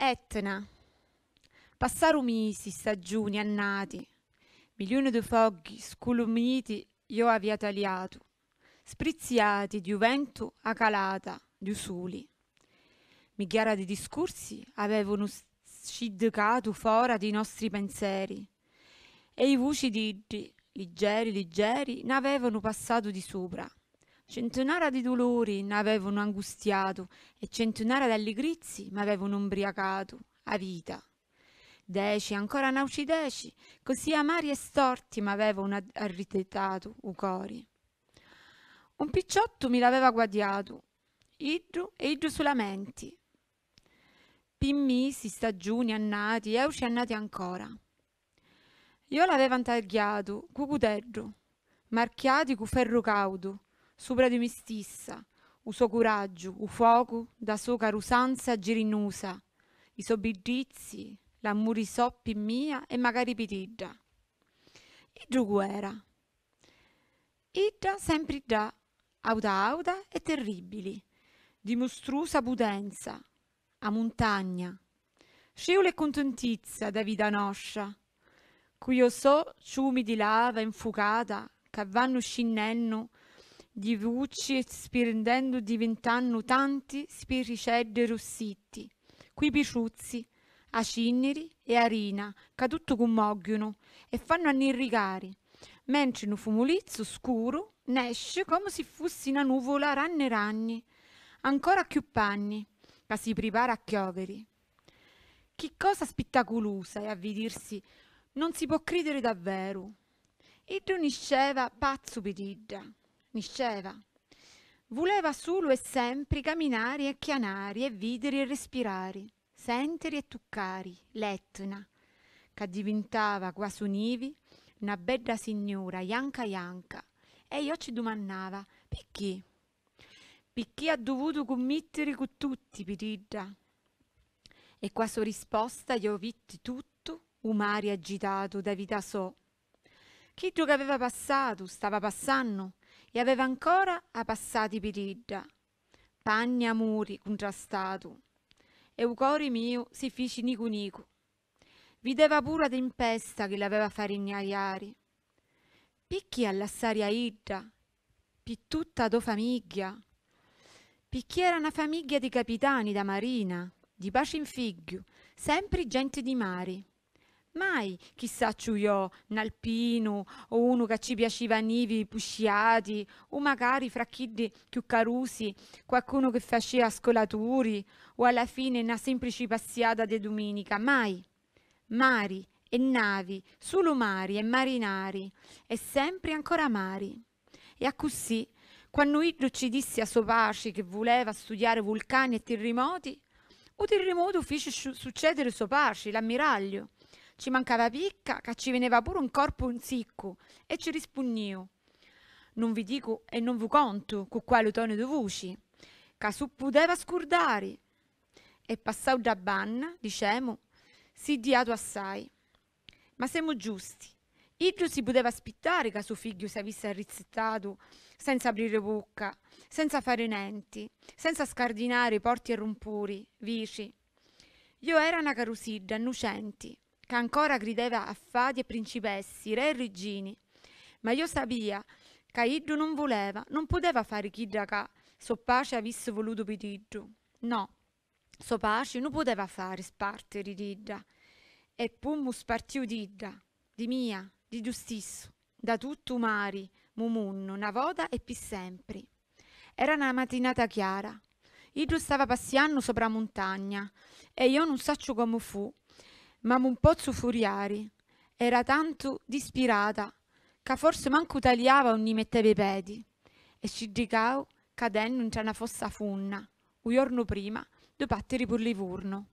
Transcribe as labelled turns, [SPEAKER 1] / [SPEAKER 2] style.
[SPEAKER 1] Etna, Passaro misi, stagioni, annati, milioni di fogli sculumiti io avia tagliato, Spriziati di vento a calata, di usuli. Migliaia di discorsi avevano scidcato fora dei nostri pensieri, e i voci di, leggeri, leggeri, ne avevano passato di sopra, centonara di dolori n'avevano angustiato e centonara d'allegrizi m'avevano umbriacato a vita. Deci, ancora nauci deci, così amari e storti m'avevano arritetato u cori. Un picciotto mi l'aveva guadiato, iddu e iddu solamente. Pimmisi, stagioni, annati, euci annati ancora. Io l'avevan tagliato, cucuteggio, marchiati cu ferro caudo, sopra di me stessa, o suo coraggio, u fuoco da so carusanza girinusa, i sobbigizi, l'amore soppi mia e magari pitidda. E giuguera. Idda sempre da, auda auda e terribili, di mostruosa potenza, a montagna. Sciole e contentizza da vita nostra, cui io so ciumi di lava infucata che vanno scinnendo di vuci e spirendendo diventanno tanti spiricedde rossiti. qui piciuzzi, acinneri e arina, ca tutto commoggiono e fanno annirrigare, mentre in un fumolizzo scuro nesce come se fosse una nuvola ranne ranni, ancora più panni, che si prepara a chioveri. Che cosa spettacolosa è avvidirsi, non si può credere davvero. E donisceva pazzo pedidda, misceva. Voleva solo e sempre camminare e chianare e videre e respirare, sentire e toccare l'Etna, che diventava quasi univi una bella signora, Ianca Ianca, e io ci domandava perché? Perché ha dovuto commettere con tutti, Piridda? E qua sua risposta io vitti tutto, umari agitato da vita so. Chi che aveva passato, stava passando, e aveva ancora a passati piridda, panni a muri contrastatu, e u cori mio si fici nicu nicu. Videva pura tempesta che l'aveva farignaiari. Picchi all'assaria idda, pi tutta do famiglia. Picchi era una famiglia di capitani da marina, di pace in figlio, sempre gente di mari mai chissà ciuiò, n'alpino o uno che ci piaceva nivi pusciati o magari fra chiddi più carusi, qualcuno che faceva scolaturi o alla fine una semplice passiata di domenica, mai. Mari e navi, solo mari e marinari e sempre ancora mari. E a così, quando Iddo ci disse a suo pace che voleva studiare vulcani e terremoti, o terremoto fece succedere suo pace, l'ammiraglio, ci mancava picca, che ci veniva pure un corpo un sicco, e ci rispugnio. Non vi dico e non vi conto con quale tono di voci, che su poteva scordare. E passau da banna, dicemo, si diato assai. Ma siamo giusti. Idrio si poteva aspettare che suo figlio si avesse rizzettato senza aprire bocca, senza fare nenti, senza scardinare porti e rompori, vici. Io era una carusidda, innocenti, che ancora grideva a fati e principessi, re e regini. Ma io sapia che Iddu non voleva, non poteva fare chidda che so pace avesse voluto Pitiddu. No, so pace non poteva fare sparte ridida. E pummu spartiu didda, di mia, di tu da tutto mari, mumunno, una volta e più sempre. Era una mattinata chiara. Idru stava passiando sopra montagna e io non saccio come fu, ma un pozzo furiari. Era tanto dispirata che forse manco tagliava ogni metteva i piedi. E ci dicau cadendo in una fossa funna, un giorno prima, due patteri per Livorno.